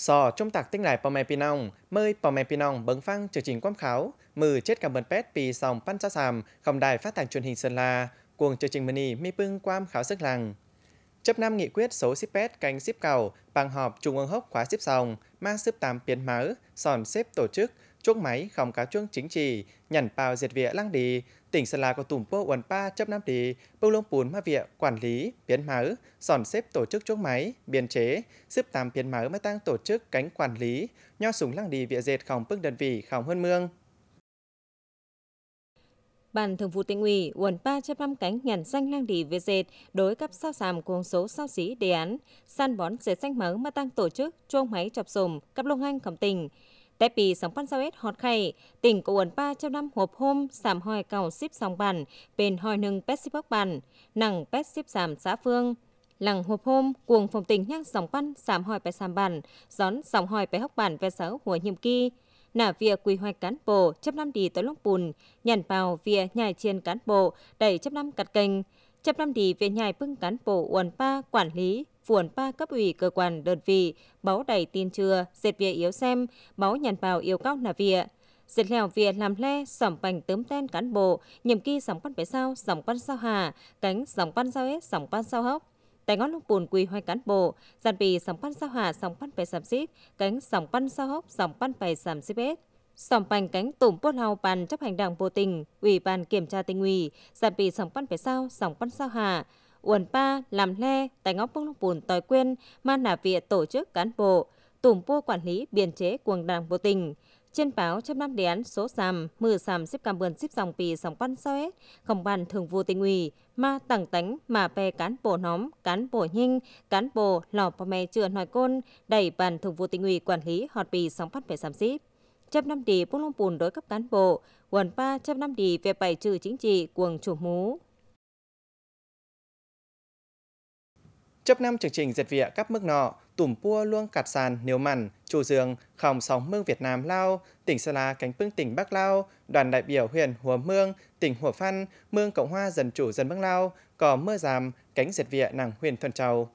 Sò trung tạc tinh lại bò mè pinong, mơi bò mè pinong bấn phăng chương trình quan khảo mừ chết cảm bần pet pì sòng pan sa sàm, không đài phát thanh truyền hình Sơn La, cuồng chương trình mini mi pưng quan khảo sức làng. Chấp năm nghị quyết số ship pet cánh ship cầu, bằng họp trung ương hốc khóa ship sòng, mang ship tám biến máu, sòn xếp tổ chức, chuốc máy không cá chuông chính trị, nhằn bao diệt vía lăng đi, tỉnh Sơn La có tùm bô uẩn pa chấp năm đi, bông lông bùn ma vịa, quản lý, biến máu, sòn xếp tổ chức chuốc máy, biên chế, xếp tam biến máu mới tăng tổ chức cánh quản lý, nho súng lăng đi vịa dệt không bưng đơn vị không hơn mương. Ban Thường vụ tỉnh ủy uẩn pa chấp năm cánh nhàn danh lang đi về dệt đối cấp sao sàm cuồng số sao sĩ đề án san bón dệt xanh máu mà tăng tổ chức chuông máy chọc sùm cấp lông anh cầm tình tại Tepi sóng pan sao hót khay, tỉnh của ẩn ba trong năm hộp hôm sảm hoi cầu ship sòng bản, bên hoi nâng pet ship bắc bản, nặng pet ship giảm xã phương. Lằng hộp hôm, cuồng phòng tỉnh nhắc sòng pan sảm hoi bài sàm bản, gión sóng hoi bài hóc bản về sáu hùa nhiệm kỳ. Nả via quy hoạch cán bộ chấp năm đi tới lúc bùn, nhàn vào via nhảy trên cán bộ, đẩy chấp năm cắt kênh. Chấp năm đi về nhảy bưng cán bộ uẩn ba quản lý vuồn ba cấp ủy cơ quan đơn vị báo đầy tin chưa dệt vía yếu xem báo nhận vào yêu cao nà vía dệt lèo vía làm le sẩm bành tấm tên cán bộ nhiệm kỳ sóng quan phải sao sóng quan sao hà cánh sóng quan sao hết sóng quan sao hốc tại ngón lúc bùn quỳ hoài cán bộ giàn bì sóng quan sao hà sóng quan phải sầm xít cánh sóng quan sao hốc sóng quan phải sầm xít hết sòng bành cánh tủm bốt lao bàn chấp hành đảng bộ tình ủy ban kiểm tra tình ủy giàn bì sòng quan phải sao sòng quan sao hà uẩn pa, làm le, tài ngóc bông bùn tòi quên, man nà vịa tổ chức cán bộ, tùm pua quản lý biên chế cuồng đảng bộ tỉnh. Trên báo chấp năm đề án số sàm, mưa sàm xếp cam ơn xếp dòng pì sòng quan sao hết, không bàn thường vụ tỉnh ủy, mà tẳng tánh mà về cán bộ nóm, cán bộ nhinh, cán bộ lò bò mè chưa nói côn, đẩy bàn thường vụ tỉnh ủy quản lý họt pì sóng phát về sàm xếp chấp năm đi bung lông bùn đối cấp cán bộ, quần pa chấp năm đi về bảy trừ chính trị cuồng chủ mú. Chấp năm chương trình diệt vịa các mức nọ, tủm pua luông cạt sàn nếu mặn, chủ dương, khòng sóng mương Việt Nam Lao, tỉnh Sơn La cánh pưng tỉnh Bắc Lao, đoàn đại biểu huyện Hùa Mương, tỉnh Hùa Phan, mương Cộng Hoa dân chủ dân Bắc Lao, cò mưa giảm, cánh diệt vịa nàng huyền Thuần Châu.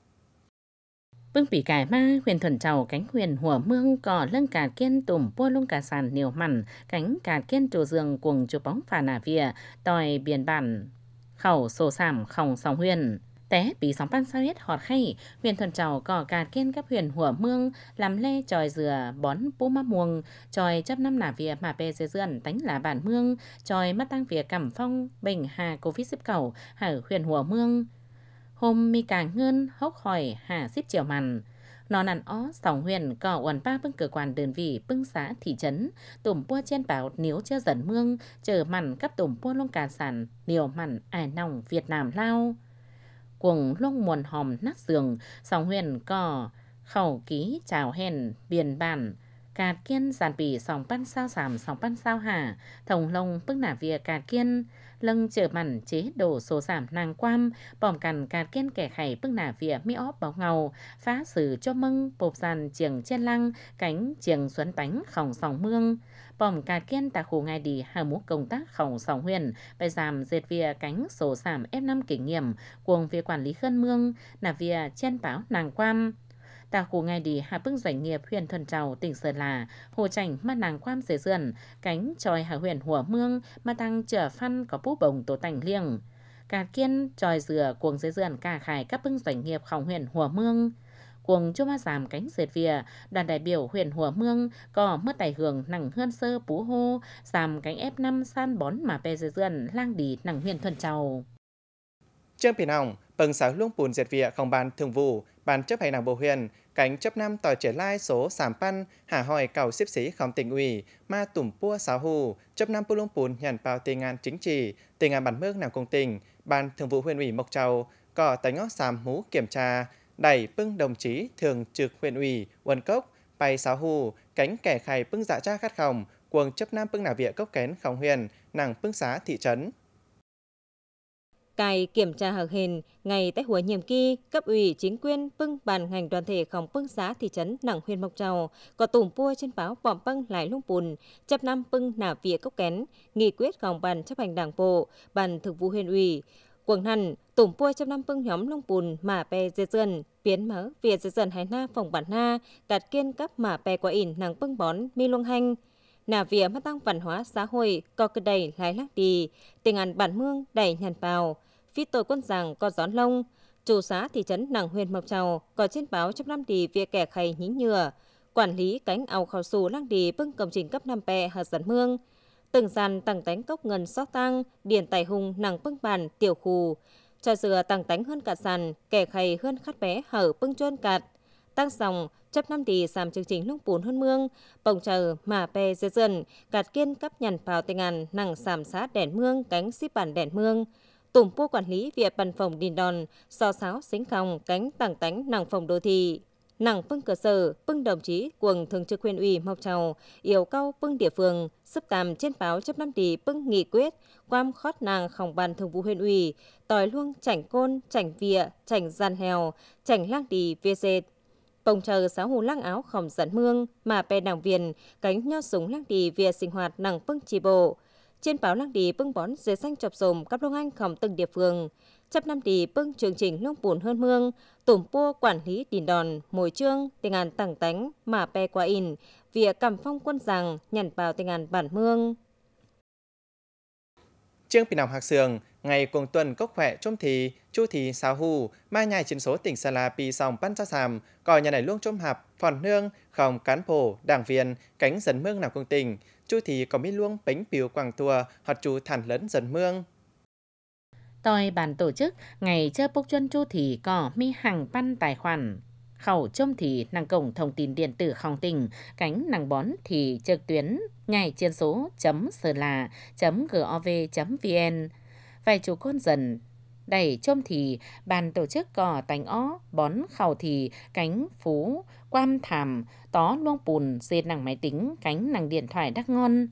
Bưng bị cải ma, huyền thuần trầu, cánh huyền hùa mương, cỏ lưng cà kiên tùm pua lung cà sàn niều mặn, cánh cà kiên trù giường cuồng chụp bóng phà nà vịa, tòi biển bản, khẩu sổ sảm khổng sóng huyền té bị sóng ban sa hết hòt khay huyền thuần trầu cỏ cà kiên các huyền hủa mương làm lê tròi dừa bón bố má muồng tròi chấp năm nả việc mà bê dê dườn tánh là bản mương tròi mắt tăng việc cẩm phong bình hà covid xếp cầu hở huyền hủa mương hôm mi càng ngơn hốc hỏi hà xếp chiều mằn nó nằn ó sòng huyền cỏ uẩn ba bưng cửa quan đơn vị bưng xã thị trấn tùm bua trên bảo nếu chưa dẫn mương chờ mặn cấp tùm bua luôn cả sản liều mặn ải nòng việt nam lao cuồng lông muồn hòm nát giường sóng huyền cò khẩu ký chào hèn biển bản cạt kiên giàn bỉ sóng pan sao sàm sóng pan sao hà thồng lông bức nả vía cạt kiên lâng trở mặn chế đổ số giảm nàng quam, bỏm cằn cạt kiên kẻ khải bức nả vỉa mi óp báo ngầu, phá xử cho mưng, bộp giàn trường trên lăng, cánh trường xuấn bánh khổng sòng mương. Bỏm cạt kiên tà khu ngay đi hà mũ công tác khổng sòng huyền, bài giảm dệt vỉa cánh số giảm F5 kỷ nghiệm, cuồng về quản lý khân mương, nà vỉa trên báo nàng quam ta khu ngay đi hạ bưng doanh nghiệp huyện Thuần Trào, tỉnh Sơn La, hồ chảnh mà nàng quam dưới dườn, cánh tròi hạ huyện Hùa Mương mà tăng trở phân có bú bồng tổ tành liêng. Cả kiên tròi dừa cuồng dưới dườn cả khải các bưng doanh nghiệp khổng huyện Hùa Mương cuồng cho ma giảm cánh dệt vỉa, đoàn đại biểu huyện Hùa Mương có mất tài hưởng nặng hơn sơ bú hô, giảm cánh F5 san bón mà pe dưới dườn lang đi nặng huyện thuần trầu. Trương Phi hồng, Bừng Sáu Luông Bùn Diệt Vịa Không Ban Thường vụ, Ban chấp hành Đảng Bộ huyện, Cánh chấp năm tòa trẻ lai số Sàm păn, Hà Hỏi Cầu Xếp Sĩ Không Tỉnh ủy, Ma Tùm Pua Sáu Hù, chấp năm Bù Luông Bùn Nhàn Bào Tì Ngàn Chính trị, Tì Ngàn Bản Mước Nàng Công tình, Ban Thường vụ huyện ủy Mộc Châu, Cỏ Tánh Ngó Sàm Hú Kiểm tra, Đẩy Bưng Đồng Chí Thường trực huyện ủy, Uân Cốc, Bay Sáu Hù, Cánh Kẻ khai Bưng Dạ Cha Khát Khổng, Quần chấp nam bưng nà vịa cốc kén khổng huyền, nàng bưng xá thị trấn cài kiểm tra ngày hền ngay tại หัว nhiệm kỳ cấp ủy chính quyền bưng bàn ngành đoàn thể khóng bưng xã thị trấn nặng huyện mộc trầu có tùm pua trên báo bọm bưng lại lúc bùn chấp năm bưng nả vía cốc kén nghị quyết khóng bàn chấp hành đảng bộ bàn thực vụ huyện ủy quảng hẳn tùm pua trăm năm bưng nhóm lông bùn mà pe dê dân biến mở việt dê dân hải na phòng bản na cạt kiên cấp mà pe quả ỉn nàng bưng bón mi luông hành nà vía mất tăng văn hóa xã hội co cơ đầy lái lắc đi tình ăn bản mương đầy nhàn bào phi tờ quân giàng có gión lông, chủ xã thị trấn Nàng Huyền Mộc Trầu có trên báo trong năm đi việc kẻ khay nhí nhựa, quản lý cánh ao khảo sù lang đi bưng công trình cấp năm pè hạt dẫn mương. Từng sàn tăng tánh cốc ngân xót tăng, điển tài hùng nàng bưng bàn tiểu khù, cho dừa tăng tánh hơn cả sàn, kẻ khay hơn khát bé hở bưng chôn cạt. Tăng sòng, chấp năm đi làm chương trình lúc bốn hơn mương, bồng chờ mà pè dê dần, cạt kiên cấp nhằn vào tình ngàn nàng sàm xá đèn mương cánh xíp bản đèn mương tùm pua quản lý việc bàn phòng đình đòn, so sáo xính còng cánh tảng tánh nàng phòng đô thị. Nàng phân cơ sở, phân đồng chí quần thường trực huyện ủy Mộc Trào, yêu cao phân địa phương, sấp tàm trên báo chấp năm tỷ phân nghị quyết, quam khót nàng khổng bàn thường vụ huyện ủy, tòi luông chảnh côn, chảnh vịa, chảnh gian hèo, chảnh lang đi vê dệt. Bồng chờ sáu hồ lăng áo khổng dẫn mương, mà pe nàng viền, cánh nho súng lăng đi vịa sinh hoạt nàng phân trì bộ, trên báo lăng đi bưng bón dưới xanh chọc rồm các đông anh khổng từng địa phương. Chấp năm đi bưng chương trình nông bùn hơn mương, tổm pua quản lý đình đòn, mồi trương, tình ngàn tẳng tánh, mà pe qua in, vỉa cầm phong quân rằng nhận vào tình ngàn bản mương. trương bị nòng hạc sườn ngày cùng tuần cốc khỏe chôm thì, chu thì sáo hù, mai nhai chiến số tỉnh Sa La pi sòng bắn ra sàm, còi nhà này luôn chôm hạp, phòn nương, khòng cán phổ, đảng viên, cánh dần mương nào công tình chú thì có mi luông bánh biểu quảng tùa hoặc chú thản lớn dần mương. Tôi bàn tổ chức ngày chơi bốc chân chú thì có mi hàng văn tài khoản. Khẩu trông thì năng cổng thông tin điện tử không tình, cánh năng bón thì trực tuyến nhảy trên số chấm sờ là chấm gov vn. Vài chú con dần đẩy chôm thì bàn tổ chức cò tánh ó bón khảo thì cánh phú quam thảm tó luông bùn dệt nàng máy tính cánh nàng điện thoại đắc ngon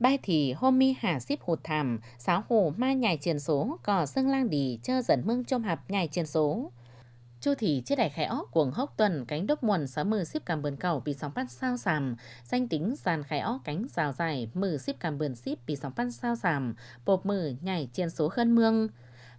bay thì hôm mi hà xíp hụt thảm sáo hồ ma nhảy chiến số cò sưng lang đì chơ dẫn mương chôm hạp nhảy chiến số Chu thì chiếc đài khẽ óc cuồng hốc tuần cánh đốc muồn sáu mư xíp cảm bờn cầu bị sóng bắt sao sàm danh tính dàn khẽ óc cánh rào dài mười xíp cảm bờn xíp bị sóng bắt sao sàm bộp mừ nhảy trên số khân mương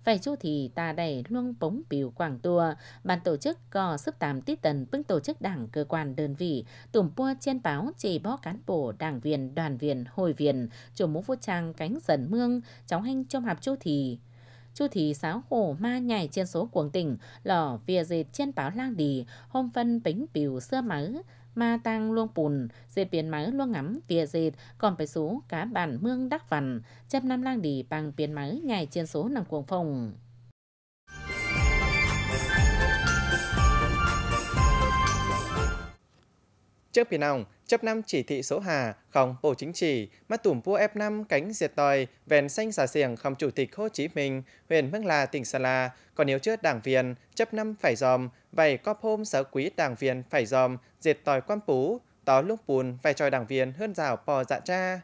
phải chu thì ta đẩy luông bóng biểu quảng tua ban tổ chức có sức tám tít tần bưng tổ chức đảng cơ quan đơn vị tùm pua trên báo chỉ bó cán bộ đảng viên đoàn viên hội viên chủ mũ vũ trang cánh dần mương chóng hanh trong hạp chu thì chu thì sáo khổ ma nhảy trên số cuồng tỉnh lò vìa dệt trên báo lang đì, hôm phân bánh biểu xưa mớ ma tăng luông bùn, dệt biển máu luông ngắm vỉa dệt, còn phải số cá bản mương đắc vằn, chép năm lang đi bằng biển máu nhảy trên số nằm cuồng phòng. Trước Pinong, nòng, chấp năm chỉ thị số Hà, không bộ chính trị, mắt tùm vua ép năm cánh diệt tòi, vèn xanh xà xiềng không chủ tịch Hồ Chí Minh, huyện Mương La, tỉnh sơn La, còn nếu trước đảng viên, chấp năm phải dòm, vậy có hôm sở quý đảng viên phải dòm, diệt tòi quan phú tỏ lúc bùn phải tròi đảng viên hơn rào pò dạ cha.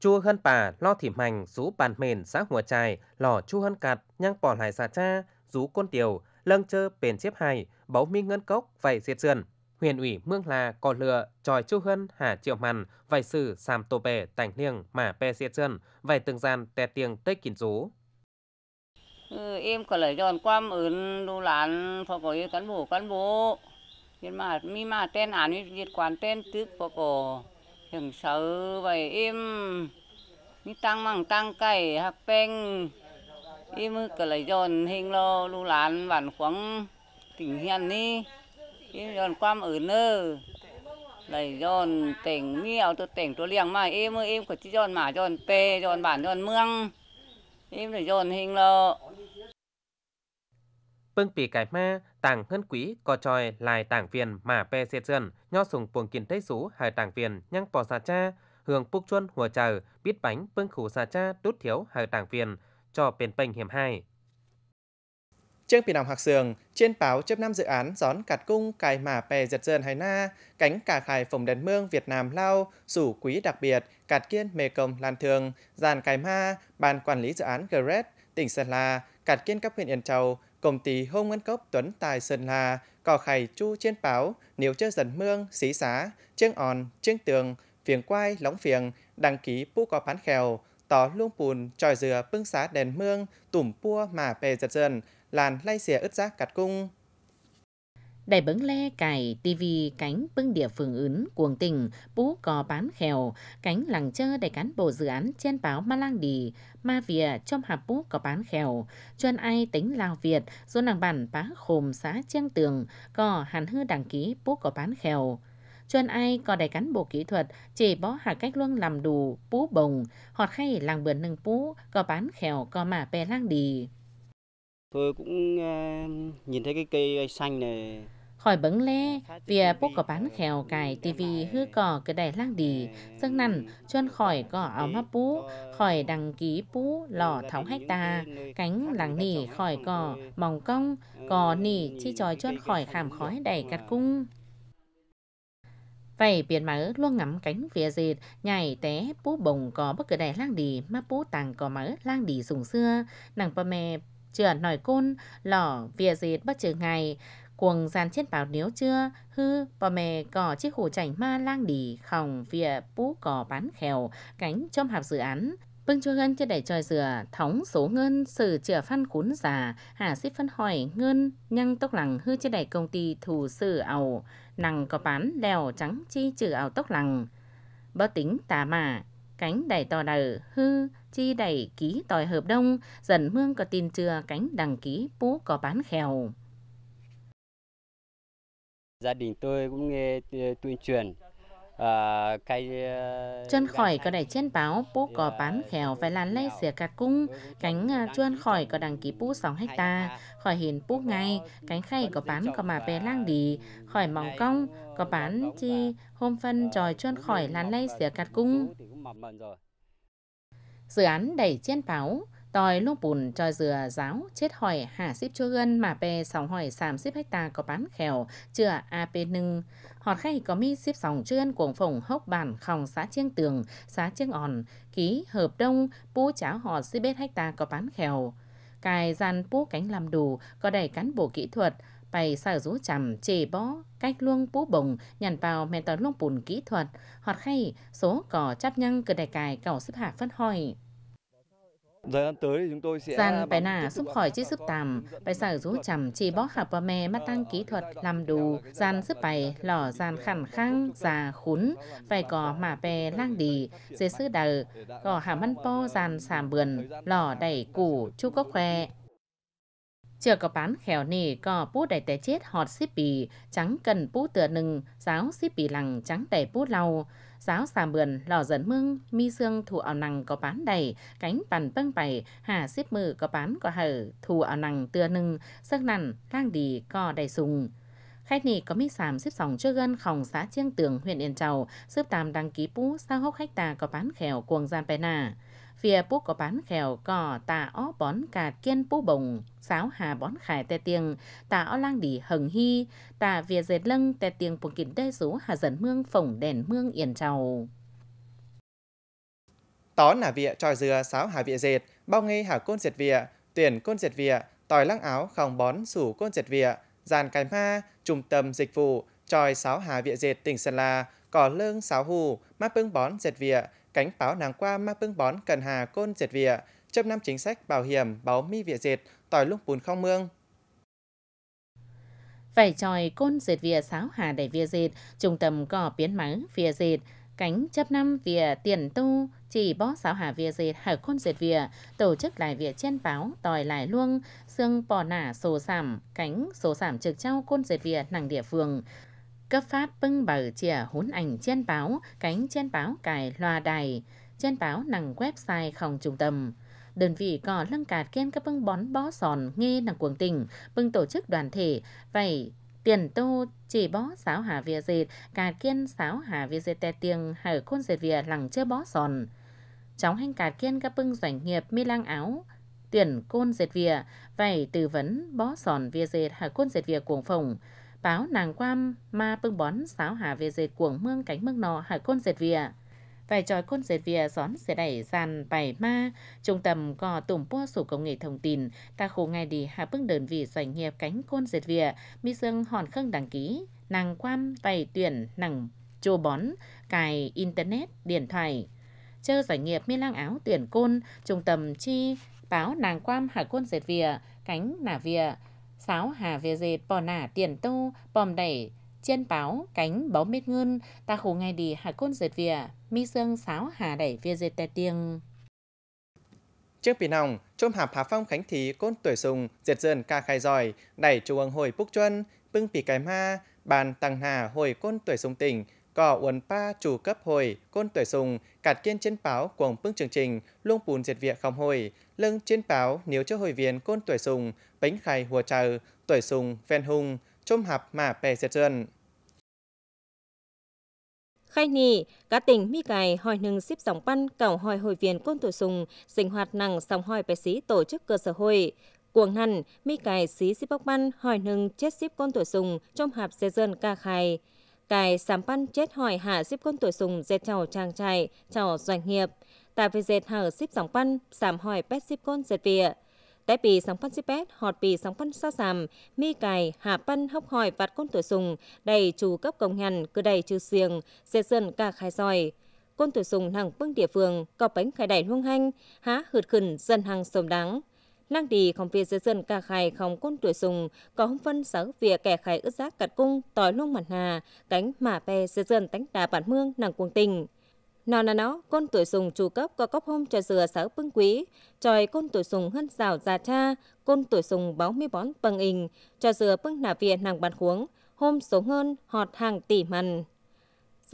Chua hơn bà lo thỉm hành, rú bàn mền xã hùa trài, lò chu hơn cạt, nhang bỏ lại dạ cha, rú côn tiểu, lâng chơ bền chiếp hài, báu mi ngân cốc, vậy diệt sườn huyện ủy Mương La có lừa tròi chu hân hà triệu màn vài sử sàm tô bể tành liêng mà pe xe chân vài từng gian tè tiếng tết kín rú ừ, em có lời giòn quam ơn đô lán phó có cán bộ cán bộ nhưng mà mi mà tên án diệt quán tên tức phó có hưởng sớ vậy em mi tăng măng tăng cày hạc peng em có lời giòn hình lo đô lán bản khoáng tỉnh hiền đi cái giòn quan ở nơi, lại giòn tỉnh miêu tôi tỉnh tôi liềng mà em ơi em có chỉ giòn mà giòn pê giòn bản giòn mương em là giòn hình lo. Bưng vâng, pì cái ma, tàng hân quý, cò tròi, lại tàng viên, mà pê diệt dân, nho sùng buồng kiến thấy số hải tàng viên, nhăng bò xà cha, hưởng phúc chuân, hùa chờ, biết bánh, bưng vâng khủ xà cha, đút thiếu, hải tàng viên, cho bền bênh hiểm hai. Chương pì nòng hạc sường, trên báo chấp năm dự án gión cạt cung cài mà pè giật dần hay na, cánh cả khải phồng đền mương Việt Nam lao, sủ quý đặc biệt, cạt kiên mê công lan thường, dàn cài ma, ban quản lý dự án Gret, tỉnh Sơn La, cạt kiên các huyện Yên Châu, công ty Hông Ngân Cốc Tuấn Tài Sơn La, cò khải chu trên báo, nếu chưa dần mương, xí xá, chương on, chương tường, phiền quai, lóng phiền, đăng ký pu có bán khèo, tỏ luông pùn, tròi dừa, bưng xá đèn mương, tủm pua mà pè giật dần, làn lay xìa ướt giác cạt cung. Đài bấn le cài tivi cánh bưng địa phường ứn cuồng tình bú cò bán khèo cánh lằng chơ đầy cán bộ dự án trên báo ma lang đi ma vỉa trong hạp bú cò bán khèo chuyên ai tính lào việt rồi nàng bản bá khồm xã chiêng tường cò hàn hư đăng ký bú cò bán khèo chuyên ai có đầy cán bộ kỹ thuật chỉ bó hạ cách luân làm đủ bú bồng hoặc hay làng bươn nâng bú cò bán khèo cò mà pe lang đi Tôi cũng ờ, nhìn thấy cái cây xanh này khỏi bấn lê, vì bố có bán khèo cài tivi hư cỏ cái đài lang đi, dân nằn chuyên khỏi cỏ áo mắp bú, khỏi đăng ký bú lò tháo hách ta, cánh làng nỉ khỏi cỏ mỏng cong, ờ, cỏ nỉ chi tròi chuyên khỏi khảm khói đẩy cắt cung. Vậy biển mở luôn ngắm cánh phía dệt, nhảy té bú bồng có bất cứ đài lang đi, mắp bú tàng có mở lang đi dùng xưa, nàng bà mẹ chửa nổi côn, lỏ, vìa dịt bất trừ ngày. Cuồng gian chết bảo nếu chưa, hư, bò mè cỏ chiếc hủ chảnh ma lang đỉ, khòng, vìa, bú cỏ bán khèo, cánh trong hạp dự án. Bưng chua ngân trên đẩy trời dừa, thóng số ngân, sử chữa phân cún già, hà xếp phân hỏi ngân, nhăng tốc lằng hư trên đẩy công ty thủ sử ảo, nằng có bán đèo trắng chi trừ ảo tốc lằng. Bớt tính tà mà, cánh đẩy to đờ, hư, chi đẩy ký tỏi hợp đông, dần mương có tin chưa cánh đằng ký pú có bán khèo. Gia đình tôi cũng nghe tuyên truyền À, cái... À, chân khỏi có đẩy trên báo pú có à, bán khèo phải làn lây xỉa cà cung cánh à, chân khỏi có đăng ký pú 6 hecta khỏi hiền pú ngay cánh khay có bán có mà bè lang đi khỏi mỏng cong có ờ, bán chi hôm phân tròi chân khỏi làn lây xỉa cà cung Dự án đẩy trên báo, tòi lúc bùn cho dừa giáo, chết hỏi hả xíp chua gân mà bè sòng hỏi sàm xíp hecta có bán khèo, chưa AP nưng. Họt khay có mi xíp sòng chua gân cuồng phồng hốc bản khòng xã chiêng tường, xã chiêng on, ký hợp đông, bú cháo họt xíp hecta có bán khèo. Cài gian bú cánh làm đủ, có đầy cán bộ kỹ thuật, bay sao rú chằm chê bó cách luông bú bồng nhằn vào men tờ luông bùn kỹ thuật hoặc khay số cỏ chắp nhăng cờ đài cài cầu xếp hạ phân hoi Giai đoạn tới thì chúng tôi sẽ... Giàn bài nả giúp khỏi chiếc sức tàm, bài sở rú chầm chỉ bó hạp và mè mắt tăng kỹ thuật làm đủ, giàn sức bài lỏ giàn khẳng khăng, già khún, bài cỏ mà bè lang đì, dế sư đờ, gò hàm ăn po giàn xàm bườn, lỏ đẩy củ, chu có khoe chưa có bán khéo nì có bú đầy té chết họt xíp bì trắng cần bú tựa nừng giáo xíp bì lằng trắng đầy bú lau giáo xà mườn lò dần mưng mi xương thủ ảo nằng có bán đầy cánh bàn bâng bày hà xếp mừ có bán có hở thủ ảo nằng tựa nừng sức nằn lang đi có đầy sùng khách nì có mi xàm xếp sòng chưa gân khòng xã chiêng tường huyện yên châu xếp tam đăng ký bú sao hốc khách ta có bán khéo cuồng gian bè nà phía bố có bán khèo cò tà ó bón cà kiên bố bồng sáo hà bón khải tè tiền tà ó lang đỉ hừng hy tà vỉa dệt lưng tè tiền bùng kín đê số hà dẫn mương phồng đèn mương yên trầu tó hà vịa tròi dừa sáo hà vịa dệt bao nghi hà côn diệt vịa tuyển côn diệt vịa tòi lăng áo khòng bón sủ côn diệt vịa dàn cài ma trùng tầm dịch vụ tròi sáo hà vịa dệt tỉnh sơn la cỏ lương sáo hù mát bưng bón diệt vịa cánh báo nàng qua ma bưng bón cần hà côn diệt vịa, chấp năm chính sách bảo hiểm báo mi vịa diệt, tỏi lúc bùn không mương. Vảy tròi côn diệt vịa sáo hà đẩy vịa diệt, trung tâm cỏ biến mắng vịa diệt, cánh chấp năm vịa tiền tu, chỉ bó sáo hà vịa diệt hở côn diệt vịa, tổ chức lại vịa trên báo, tòi lại luông, xương bò nả sổ sảm, cánh sổ sảm trực trao côn diệt vịa nàng địa phương, Cấp phát bưng bờ chìa hốn ảnh trên báo, cánh trên báo cài loa đài, trên báo nằng website không trung tâm. Đơn vị có lưng cạt kiên các bưng bón bó sòn nghe nằng cuồng tình, bưng tổ chức đoàn thể, vậy tiền tô chỉ bó sáo hà vía dệt, cạt kiên sáo hà vía dệt tè tiền hở khôn dệt vía lằng chưa bó sòn. Chóng hành cạt kiên các bưng doanh nghiệp mi lang áo, tuyển côn dệt vía, vậy tư vấn bó sòn vía dệt hở côn dệt vía cuồng phòng báo nàng quam ma bưng bón sáo hà về dệt cuồng mương cánh mương nọ hải côn dệt vỉa vài tròi côn dệt vỉa gión sẽ đẩy dàn bảy ma trung tâm có tùm po sổ công nghệ thông tin ta khổ ngày đi hạ bưng đơn vị doanh nghiệp cánh côn dệt vỉa mi dương hòn khâng đăng ký nàng quam vài tuyển nàng chô bón cài internet điện thoại chơ giải nghiệp mi lang áo tuyển côn trung tâm chi báo nàng quam hải côn dệt vỉa cánh nả vỉa sáo hà về dệt bò nả tiền tô bòm đẩy chiên báo cánh bó mít ngân ta khổ ngay đi hà côn dệt vỉa mi sương sáo hà đẩy vỉa dệt tè tiêng trước bị nòng trôm hạp hà phong khánh thí côn tuổi sùng diệt dơn ca khai giỏi đẩy chu ương hồi búc chuân bưng pì cái ma bàn tăng hà hồi côn tuổi sùng tỉnh có uốn pa chủ cấp hồi, côn tuổi sùng, cạt kiên trên báo cuồng phương chương trình, luông bùn diệt viện không hồi, lưng trên báo nếu cho hồi viên côn tuổi sùng, bánh khai hùa trầu, tuổi sùng, ven hung, chôm hạp mà pè diệt dân. Khai nì, cá tỉnh mi cài hỏi nâng xếp sóng băn cổng hỏi hội viên côn tuổi sùng, sinh hoạt nặng sóng hỏi bè sĩ tổ chức cơ sở hội. Cuồng nằn, mi cài xí xếp bóc băn hỏi nâng chết xếp côn tuổi sùng, trong hạp diệt dân ca khai cài Cái sampan chết hỏi hạ xếp con tuổi sùng dệt chào trang trại, chào doanh nghiệp. Tại vì dệt hở xếp sóng pan, sảm hỏi pet xếp con dệt vỉa. Tại vì sóng pan xếp pet, họt vì sóng pan sao sàm, mi cài, hạ pan hóc hỏi vặt con tuổi sùng, đầy chủ cấp công nhằn, cứ đầy trừ xiềng, dệt dân cả khai sỏi côn tuổi sùng hàng bưng địa phương có bánh khai đẩy hương hanh há hượt khẩn dân hàng sồm đáng lang đi không phía dưới dân cả khai không côn tuổi sùng có hông phân sở vỉa kẻ khai ước giác cật cung tỏi luôn mặt hà cánh mà pe dưới dân tánh đà bản mương nàng cuồng tình nó là nó con tuổi sùng chủ cấp có cốc hôm cho dừa sở bưng quý tròi con tuổi sùng hơn rào già cha con tuổi sùng báo mi bón bằng ình cho dừa bưng nà viện nàng bàn khuống hôm số hơn họt hàng tỷ mần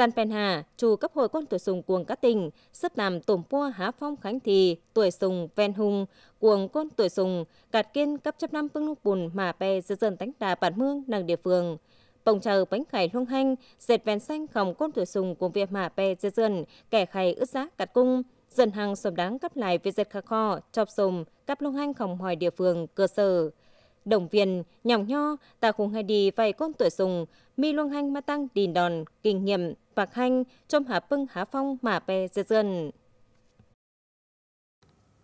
San Pen Hà, chủ cấp hội quân tuổi sùng cuồng các tỉnh, sức làm tổm pua há phong khánh thì, tuổi sùng ven hùng cuồng quân tuổi sùng, gạt kiên cấp chấp năm phương lúc bùn mà bè dư dần tánh đà bản mương nàng địa phương. Bồng chờ bánh khải luông hanh, dệt ven xanh khổng quân tuổi sùng cuồng việc mà bè dư dần, kẻ khay ướt giá cạt cung, dần hàng sầm đáng cấp lại về dệt khả kho, chọc sùng, cấp luông hanh khổng hỏi địa phương, cơ sở đồng viên, nhỏng nho, ta khung hay đi vay con tuổi sùng, mi luông hanh ma tăng đình đòn, kinh nghiệm, Vạc Hanh, Trôm Hà Pưng, Hà Phong, mà Pè, Dệt dần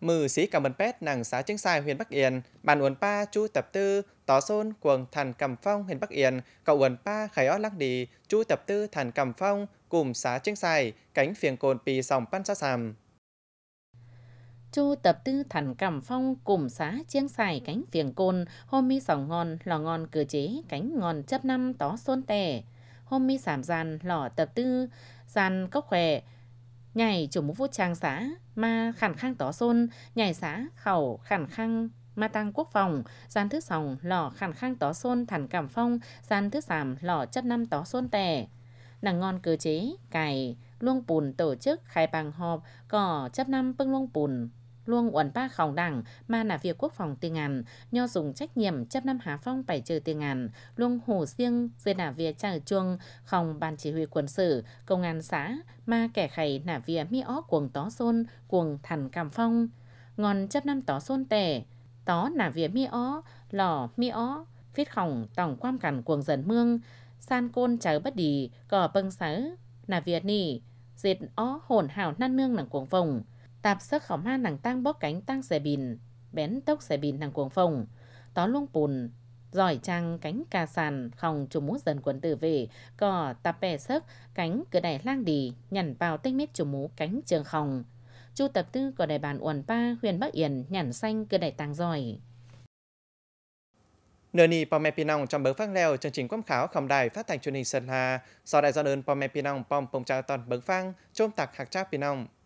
Mừ sĩ cầm bần pét nàng xá chứng sai huyện Bắc Yên, bàn uốn pa chú tập tư, tỏ xôn quần thành cầm phong huyện Bắc Yên, cậu uốn pa khải ó lắc đi, chú tập tư thành cầm phong, cùng xá chứng sai, cánh phiền cồn pì sòng pan xa sàm. Chu tập tư thành cầm phong cùng xá chiếng xài cánh phiền côn, hôm mi sòng ngon, lò ngon cửa chế, cánh ngon chấp năm tó xôn tè hôm mi sảm giàn lỏ tập tư giàn cốc khỏe nhảy chủ mũ vũ trang xã ma khẳng khang tỏ xôn nhảy xã khẩu khẳng khang ma tăng quốc phòng gian thứ sòng lò khẳng khang tỏ xôn thản cảm phong gian thứ sàm lò chất năm tỏ xôn tè nàng ngon cơ chế cài luông bùn tổ chức khai bằng họp cỏ chấp năm bưng luông bùn luôn uẩn ba khổng đẳng mà là việc quốc phòng tiền ngàn nho dùng trách nhiệm chấp năm Hà Phong bảy trừ tiền ngàn luôn hồ riêng về là việc trà chuông không ban chỉ huy quân sự công an xã mà kẻ khẩy là việc mi ó cuồng tó xôn cuồng thành cam phong ngon chấp năm tó xôn tể tó là việc mi ó lò mi ó viết khổng tổng quan cản cuồng dần mương san côn chớ bất đi cò bưng sớ là việc nỉ dệt ó hồn hào năn nương nặng cuồng vùng tạp sức khổng ma nàng tăng bó cánh tăng xe bìn, bén tốc xe bìn nàng cuồng phòng, tó luông bùn, giỏi trang cánh cà sàn không chủ mũ dần quần tử về cò tạp bè sức cánh cửa đài lang đi nhằn vào tênh mít chủ mũ cánh trường không chu tập tư của đài bàn uẩn pa huyền bắc yển nhằn xanh cửa đài tăng giỏi Nơi ni Pom Pinong trong bớ phát leo chương trình quám khảo khổng đài phát thanh truyền hình Sơn Hà do đại do đơn Pom Pinong Pom Pong Trao Toàn bớ phang trôm tạc hạc trác Pinong